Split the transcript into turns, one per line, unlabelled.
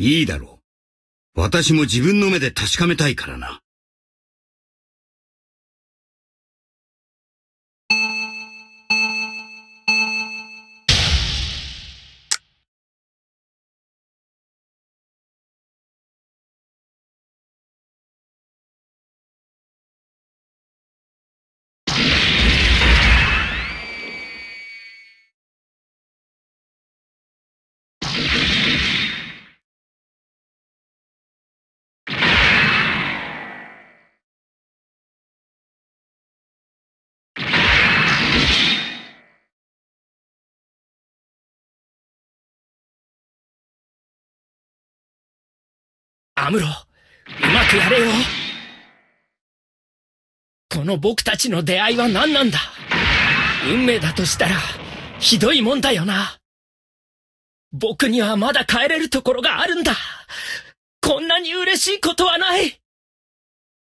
いいだろう。私も自分の目で確かめたいからな。アムロ、うまくやれよ。
この僕たちの出会いは何なんだ運命だとしたら、ひどいもんだよな。僕にはまだ帰れるところがあるんだ。こんなに嬉しいことはない